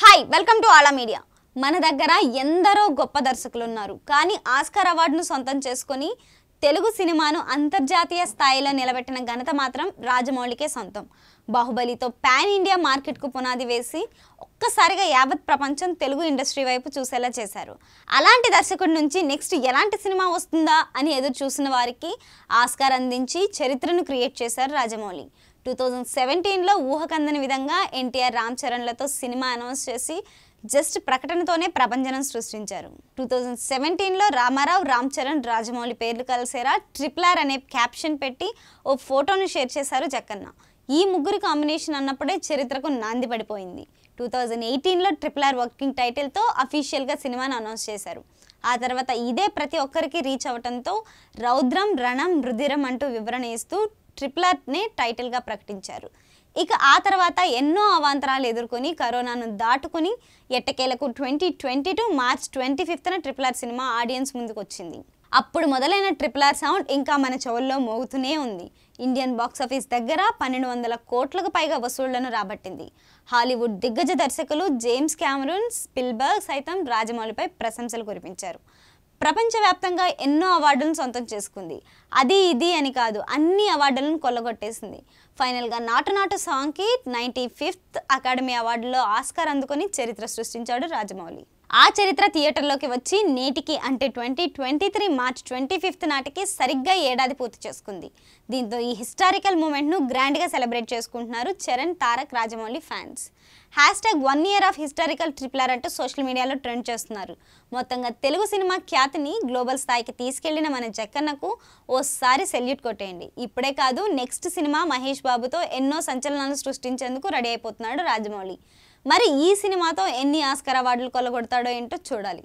hi welcome to ఆలా media మన దగ్గర ఎందరో గొప్ప దర్శకులు ఉన్నారు కానీ ఆస్కార్ అవార్డును సొంతం చేసుకొని తెలుగు సినిమాను అంతర్జాతీయ స్థాయిలో నిలబెట్టిన ఘనత మాత్రం రాజమౌళికే సొంతం బాహుబలితో పాన్ ఇండియా మార్కెట్కు పునాది వేసి ఒక్కసారిగా యావత్ ప్రపంచం తెలుగు ఇండస్ట్రీ వైపు చూసేలా చేశారు అలాంటి దర్శకుడి నుంచి నెక్స్ట్ ఎలాంటి సినిమా వస్తుందా అని ఎదురు చూసిన వారికి ఆస్కార్ అందించి చరిత్రను క్రియేట్ చేశారు రాజమౌళి టూ థౌజండ్ సెవెంటీన్లో ఊహకందని విధంగా ఎన్టీఆర్ రామ్ చరణ్లతో సినిమా అనౌన్స్ చేసి జస్ట్ ప్రకటనతోనే ప్రపంచనం సృష్టించారు టూ థౌజండ్ సెవెంటీన్లో రామారావు రామ్ చరణ్ రాజమౌళి పేర్లు కలిసేరా ట్రిప్లార్ అనే క్యాప్షన్ పెట్టి ఓ ఫోటోను షేర్ చేశారు జక్కన్న ఈ ముగ్గురు కాంబినేషన్ అన్నప్పుడే చరిత్రకు నాంది పడిపోయింది టూ థౌజండ్ ఎయిటీన్లో ట్రిపుల్ ఆర్ వర్కింగ్ టైటిల్తో అఫీషియల్గా సినిమాను అనౌన్స్ చేశారు ఆ తర్వాత ఇదే ప్రతి ఒక్కరికి రీచ్ అవ్వడంతో రౌద్రం రణం రుధిరం అంటూ వివరణ ఇస్తూ ట్రిపుల్ ఆర్ని టైటిల్గా ప్రకటించారు ఇక ఆ తర్వాత ఎన్నో అవాంతరాలు ఎదుర్కొని కరోనాను దాటుకుని ఎట్టకేలకు twenty twenty two March twenty ఫిఫ్త్న ట్రిపుల్ ఆర్ సినిమా ఆడియన్స్ ముందుకు వచ్చింది అప్పుడు మొదలైన ట్రిపుల్ ఆర్ సౌండ్ ఇంకా మన చెవుల్లో మోగుతూనే ఉంది ఇండియన్ బాక్సాఫీస్ దగ్గర పన్నెండు వందల కోట్లకు పైగా వసూళ్లను రాబట్టింది హాలీవుడ్ దిగ్గజ దర్శకులు జేమ్స్ క్యామరూన్ స్పిల్బర్గ్ సైతం రాజమౌళిపై ప్రశంసలు కురిపించారు ప్రపంచవ్యాప్తంగా ఎన్నో అవార్డులను సొంతం చేసుకుంది అది ఇది అని కాదు అన్ని అవార్డులను కొల్లగొట్టేసింది ఫైనల్గా నాటు నాటు సాంగ్కి నైంటీ ఫిఫ్త్ అకాడమీ అవార్డులో ఆస్కార్ అందుకొని చరిత్ర సృష్టించాడు రాజమౌళి ఆ చరిత్ర థియేటర్లోకి వచ్చి నేటికి అంటే twenty twenty three March twenty fifth నాటికి సరిగ్గా ఏడాది పూర్తి చేసుకుంది దీంతో ఈ హిస్టారికల్ మూమెంట్ను గ్రాండ్గా సెలబ్రేట్ చేసుకుంటున్నారు Charan Tarak Rajamouli fans hash tag one year of historical triple R అంటూ సోషల్ మీడియాలో ట్రెండ్ చేస్తున్నారు మొత్తంగా తెలుగు సినిమా ఖ్యాతిని గ్లోబల్ స్థాయికి తీసుకెళ్లిన మన జక్కన్నకు ఓసారి సెల్యూట్ కొట్టేయండి ఇప్పుడే కాదు నెక్స్ట్ సినిమా మహేష్ బాబుతో ఎన్నో సంచలనాలు సృష్టించేందుకు రెడీ అయిపోతున్నాడు రాజమౌళి మరి ఈ సినిమాతో ఎన్ని ఆస్కర్ అవార్డులు కొల్లగొడతాడో ఏంటో చూడాలి